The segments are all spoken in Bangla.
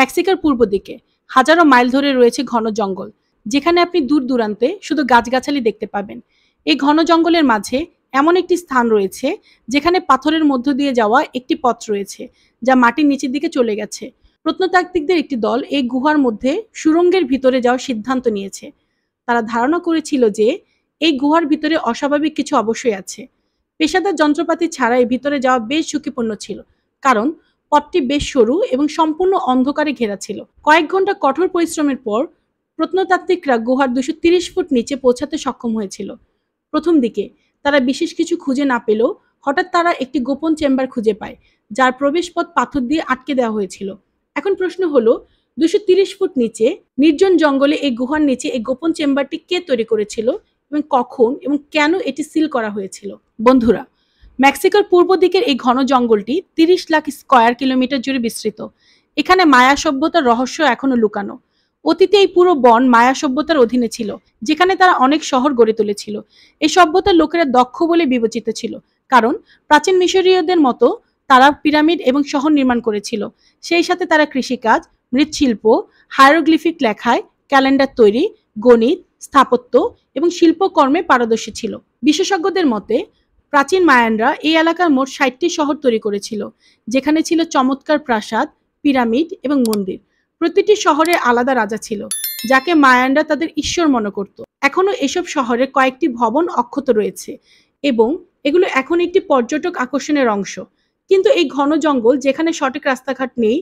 মেক্সিকোর পূর্ব দিকে হাজারো মাইল ধরে রয়েছে ঘন জঙ্গল যেখানে আপনি দূর দূরান্তে শুধু গাছগাছালি দেখতে পাবেন এই ঘন জঙ্গলের মাঝে এমন একটি স্থান রয়েছে যেখানে পাথরের মধ্য দিয়ে যাওয়া একটি পথ রয়েছে যা মাটির নিচের দিকে চলে গেছে প্রত্নতাত্ত্বিকদের একটি দল এই গুহার মধ্যে সুরঙ্গের ভিতরে যাওয়ার সিদ্ধান্ত নিয়েছে তারা ধারণা করেছিল যে এই গুহার ভিতরে অস্বাভাবিক কিছু অবশ্যই আছে পেশাদার যন্ত্রপাতি ছাড়াই ভিতরে যাওয়া বেশ ঝুঁকিপূর্ণ ছিল কারণ পথটি বেশ সরু এবং সম্পূর্ণ অন্ধকারে ঘেরা ছিল কয়েক ঘন্টা কঠোর পরিশ্রমের পর প্রত্নতাত্ত্বিকরা গুহার দুশো ফুট নিচে পৌঁছাতে সক্ষম হয়েছিল প্রথম দিকে তারা বিশেষ কিছু খুঁজে না পেলেও হঠাৎ তারা একটি গোপন চেম্বার খুঁজে পায় যার প্রবেশপথ পাথর দিয়ে আটকে দেওয়া হয়েছিল এখন প্রশ্ন হলো দুশো ফুট নিচে নির্জন জঙ্গলে এই গুহার নিচে এই গোপন চেম্বারটি কে তৈরি করেছিল এবং কখন এবং কেন এটি সিল করা হয়েছিল বন্ধুরা মেক্সিকোর পূর্ব দিকের এই ঘন জঙ্গলটি তিরিশ লাখ স্কয়ার কিলোমিটার জুড়ে বিস্তৃত এখানে মায়া সভ্যতার রহস্য এখনো লুকানো অতীতে এই পুরো বন মায়া সভ্যতার অধীনে ছিল যেখানে তারা অনেক শহর গড়ে তুলেছিল এই সভ্যতার লোকেরা দক্ষ বলে বিবেচিত ছিল কারণ প্রাচীন মিশরীয়দের মতো তারা পিরামিড এবং শহর নির্মাণ করেছিল সেই সাথে তারা কৃষিকাজ মৃৎশিল্প হায়ারোগ্লিফিক লেখায় ক্যালেন্ডার তৈরি গণিত স্থাপত্য এবং শিল্পকর্মে পারদর্শী ছিল বিশেষজ্ঞদের মতে প্রাচীন মায়ানরা এই এলাকার মোট ষাটটি শহর তৈরি করেছিল যেখানে ছিল চমৎকার প্রাসাদ পিরামিড এবং মন্দির প্রতিটি শহরে আলাদা রাজা ছিল যাকে মায়ানরা তাদের ঈশ্বর মনে করত এখনও এসব শহরে কয়েকটি ভবন অক্ষত রয়েছে এবং এগুলো এখন একটি পর্যটক আকর্ষণের অংশ কিন্তু এই ঘন জঙ্গল যেখানে সঠিক রাস্তাঘাট নেই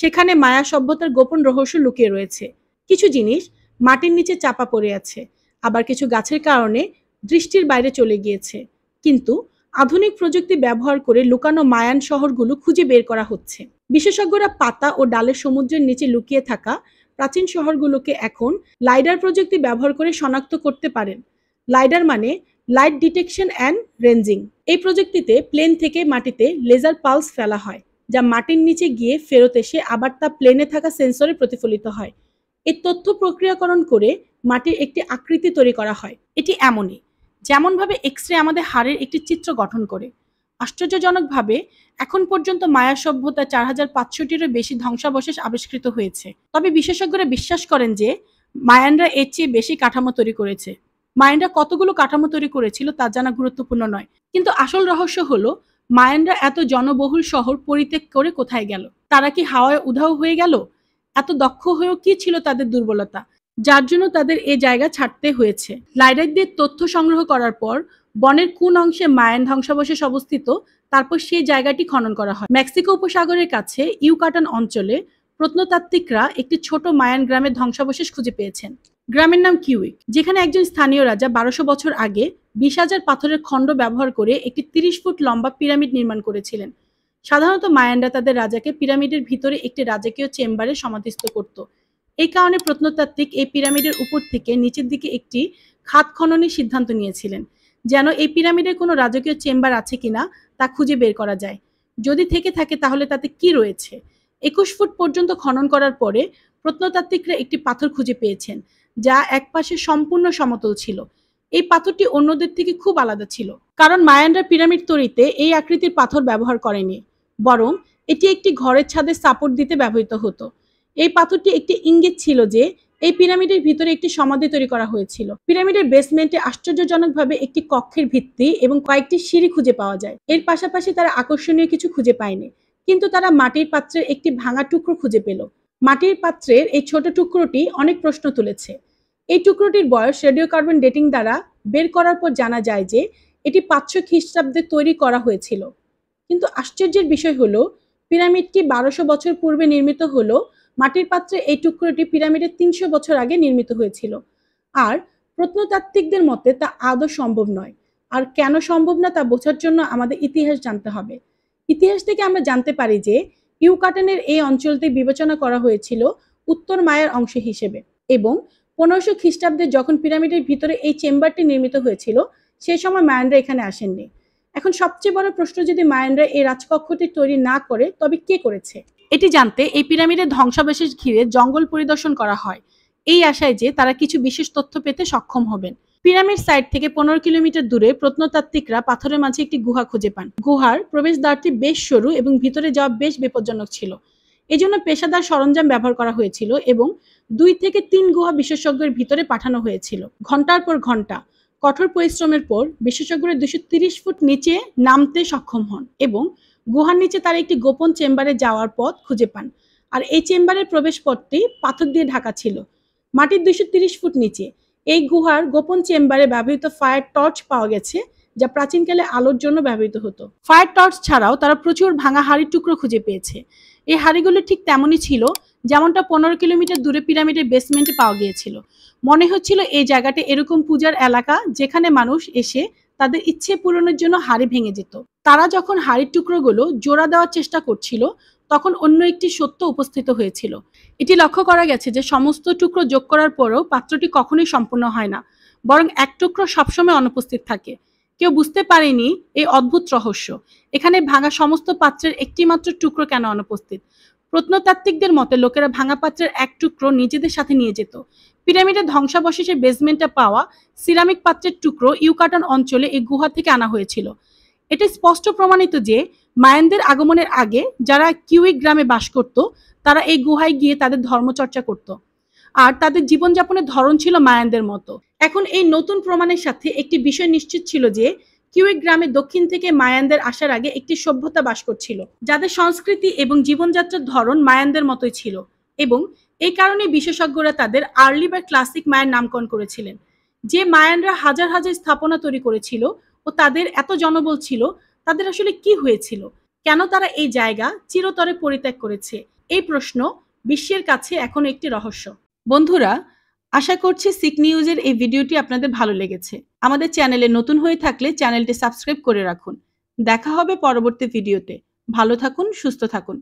সেখানে মায়া সভ্যতার গোপন রহস্য লুকিয়ে রয়েছে কিছু জিনিস মাটির নিচে চাপা পড়ে আছে আবার কিছু গাছের কারণে দৃষ্টির বাইরে চলে গিয়েছে কিন্তু আধুনিক প্রযুক্তি ব্যবহার করে লুকানো মায়ান শহরগুলো খুঁজে বের করা হচ্ছে বিশেষজ্ঞরা পাতা ও ডালের সমুদ্রের নিচে লুকিয়ে থাকা প্রাচীন শহরগুলোকে এখন লাইডার প্রযুক্তি ব্যবহার করে শনাক্ত করতে পারেন লাইডার মানে লাইট ডিটেকশন অ্যান্ড রেঞ্জিং এই প্রযুক্তিতে প্লেন থেকে মাটিতে লেজার পালস ফেলা হয় যা মাটির নিচে গিয়ে ফেরত এসে আবার তা প্লেনে থাকা সেন্সরে প্রতিফলিত হয় এর তথ্য প্রক্রিয়াকরণ করে মাটির একটি আকৃতি তৈরি করা হয় এটি এমনই যেমনভাবে এক্স রে আমাদের হাড়ের একটি চিত্র গঠন করে আশ্চর্যজনকভাবে এখন পর্যন্ত মায়া সভ্যতা চার হাজার পাঁচশোটিরও বেশি ধ্বংসাবশেষ আবিষ্কৃত হয়েছে তবে বিশেষজ্ঞরা বিশ্বাস করেন যে মায়ানরা এর চেয়ে বেশি কাঠামো তৈরি করেছে মায়ানরা কতগুলো কাঠামো তৈরি করেছিল তা জানা গুরুত্বপূর্ণ নয় কিন্তু আসল রহস্য হলো মায়ানরা এত জনবহুল শহর পরিত্যাগ করে কোথায় গেল তারা কি হাওয়ায় উধাও হয়ে গেল এত দক্ষ হয়েও কি ছিল তাদের দুর্বলতা যার জন্য তাদের এ জায়গা ছাড়তে হয়েছে লাইডারদের তথ্য সংগ্রহ করার পর বনের কোন অংশে মায়ান ধ্বংসাবশেষ অবস্থিত তারপর সেই জায়গাটি খনন করা হয় মেক্সিকো উপসাগরের কাছে ইউকাটান অঞ্চলে প্রত্নতাত্ত্বিকরা একটি ছোট মায়ান গ্রামের ধ্বংসাবশেষ খুঁজে পেয়েছেন গ্রামের নাম কিউইক যেখানে একজন স্থানীয় রাজা বারোশো বছর আগে বিশ হাজার পাথরের খণ্ড ব্যবহার করে একটি তিরিশ ফুট লম্বা পিরামিড নির্মাণ করেছিলেন সাধারণত মায়ানরা তাদের রাজাকে পিরামিডের ভিতরে একটি রাজকীয় চেম্বারে সমাধিস্থ করত এই কারণে প্রত্নতাত্ত্বিক এই পিরামিডের উপর থেকে নিচের দিকে একটি খাত খননের সিদ্ধান্ত নিয়েছিলেন যেন এই পিরামিডের কোনো রাজকীয় চেম্বার আছে কিনা তা খুঁজে বের করা যায় যদি থেকে থাকে তাহলে তাতে কি রয়েছে একুশ ফুট পর্যন্ত খনন করার পরে প্রত্নতাত্ত্বিকরা একটি পাথর খুঁজে পেয়েছেন যা একপাশে সম্পূর্ণ সমতল ছিল এই পাথরটি অন্যদের থেকে খুব আলাদা ছিল কারণ মায়ানরা পিরামিড তৈরিতে এই আকৃতির পাথর ব্যবহার করেনি বরং এটি একটি ঘরের ছাদে সাপোর্ট দিতে ব্যবহৃত হতো এই পাথরটি একটি ইঙ্গিত ছিল যে এই পিরামিডের ভিতরে একটি সমাধি তৈরি করা হয়েছিল পিরামিডের বেসমেন্টে আশ্চর্যজনকভাবে একটি কক্ষের ভিত্তি এবং কয়েকটি সিঁড়ি খুঁজে পাওয়া যায় এর পাশাপাশি তারা আকর্ষণীয় কিছু খুঁজে পায়নি কিন্তু তারা মাটির পাত্রের একটি ভাঙা টুকরো খুঁজে পেল মাটির পাত্রের এই ছোট টুকরোটি অনেক প্রশ্ন তুলেছে এই টুকরোটির বয়স রেডিও কার্বন ডেটিং দ্বারা বের করার পর জানা যায় যে এটি পাঁচশো খ্রিস্টাব্দে তৈরি করা হয়েছিল কিন্তু আশ্চর্যের বিষয় হলো পিরামিডটি বারোশো বছর পূর্বে নির্মিত হলো মাটির পাত্রে এই টুকরোটি পিরামিডের তিনশো বছর আগে নির্মিত হয়েছিল আর প্রত্নতাত্ত্বিকদের মতে তা আদৌ সম্ভব নয় আর কেন সম্ভব না তা বোঝার জন্য আমাদের ইতিহাস জানতে হবে ইতিহাস থেকে আমরা জানতে পারি যে ইউকাটনের এই অঞ্চলটি বিবেচনা করা হয়েছিল উত্তর মায়ার অংশ হিসেবে এবং পনেরোশো খ্রিস্টাব্দে যখন পিরামিডের ভিতরে এই চেম্বারটি নির্মিত হয়েছিল সেই সময় মায়ানরা এখানে আসেননি এখন সবচেয়ে বড় প্রশ্ন যদি মায়ানরা এই রাজকক্ষটি তৈরি না করে তবে কে করেছে এটি জানতে এই পিরামিডের ধ্বংসাবশেষ ঘিরে জঙ্গল পরিদর্শন করা হয় এই আশায় যে তারা কিছু বিশেষ তথ্য পেতে সক্ষম হবেন পিরামিড সাইট থেকে পনেরো কিলোমিটার দূরে প্রত্নতাত্ত্বিকরা পাথরের মাঝে একটি গুহা খুঁজে পান গুহার প্রবেশদ্বারটি বেশ সরু এবং ভিতরে যাওয়া বেশ বিপজ্জনক ছিল এজন্য পেশাদার সরঞ্জাম ব্যবহার করা হয়েছিল এবং দুই থেকে তিন গুহা বিশেষজ্ঞের ভিতরে পাঠানো হয়েছিল ঘন্টার পর ঘন্টা কঠোর পরিশ্রমের পর বিশেষজ্ঞরা দুশো ফুট নিচে নামতে সক্ষম হন এবং গুহার নিচে তার একটি গোপন চেম্বারে যাওয়ার পথ খুঁজে পান আর এই চেম্বারের প্রবেশ পথটি পাথর দিয়ে ঢাকা ছিল মাটির দুইশো ফুট নিচে এই গুহার গোপন চেম্বারে ব্যবহৃত ফায়ার টর্চ পাওয়া গেছে যা প্রাচীনকালে আলোর জন্য ব্যবহৃত হতো ফায়ার টর্চ ছাড়াও তারা প্রচুর ভাঙা হাড়ির টুকরো খুঁজে পেয়েছে এই হাড়িগুলো ঠিক তেমনই ছিল যেমনটা পনেরো কিলোমিটার দূরে পিরামিডের বেসমেন্টে পাওয়া গিয়েছিল মনে হচ্ছিল এই জায়গাটা এরকম পূজার এলাকা যেখানে মানুষ এসে তাদের ইচ্ছে পূরণের জন্য হাড়ি ভেঙে যেত তারা যখন হাড়ির টুকরোগুলো জোড়া দেওয়ার চেষ্টা করছিল তখন অন্য একটি সত্য উপস্থিত হয়েছিল এটি লক্ষ্য করা গেছে যে সমস্ত টুকরো যোগ করার পরও পাত্রটি কখনোই সম্পূর্ণ হয় না বরং এক টুকরো সবসময় অনুপস্থিত থাকে কেউ বুঝতে পারেনি এই অদ্ভুত রহস্য এখানে ভাঙা সমস্ত পাত্রের একটি মাত্র টুকরো কেন অনুপস্থিত প্রত্নতাত্ত্বিকদের মতে লোকেরা ভাঙা পাত্রের এক টুকরো নিজেদের সাথে নিয়ে যেত পিরামিডের ধ্বংসাবশেষে বেসমেন্টটা পাওয়া সিরামিক পাত্রের টুকরো ইউকাটন অঞ্চলে এই গুহা থেকে আনা হয়েছিল এটা স্পষ্ট প্রমাণিত যে মায়ানদের আগমনের আগে যারা কিউই গ্রামে বাস করত তারা এই গুহায় গিয়ে তাদের ধর্মচর্চা করত আর তাদের জীবনযাপনের ধরন ছিল মায়ানদের মতো এখন এই নতুন প্রমাণের সাথে একটি বিষয় নিশ্চিত ছিল যে কিউয়েক গ্রামে দক্ষিণ থেকে মায়ানদের আসার আগে একটি সভ্যতা বাস করছিল যাদের সংস্কৃতি এবং জীবনযাত্রার ধরন মায়ানদের মতোই ছিল এবং এই কারণে বিশেষজ্ঞরা তাদের আর্লি বা ক্লাসিক মায়ের নামকরণ করেছিলেন যে মায়ানরা হাজার হাজার স্থাপনা তৈরি করেছিল ও তাদের এত জনবল ছিল তাদের আসলে কি হয়েছিল কেন তারা এই জায়গা চিরতরে পরিত্যাগ করেছে এই প্রশ্ন বিশ্বের কাছে এখন একটি রহস্য বন্ধুরা আশা করছি সিক নিউজের এই ভিডিওটি আপনাদের ভালো লেগেছে আমাদের চ্যানেলে নতুন হয়ে থাকলে চ্যানেলটি সাবস্ক্রাইব করে রাখুন দেখা হবে পরবর্তী ভিডিওতে ভালো থাকুন সুস্থ থাকুন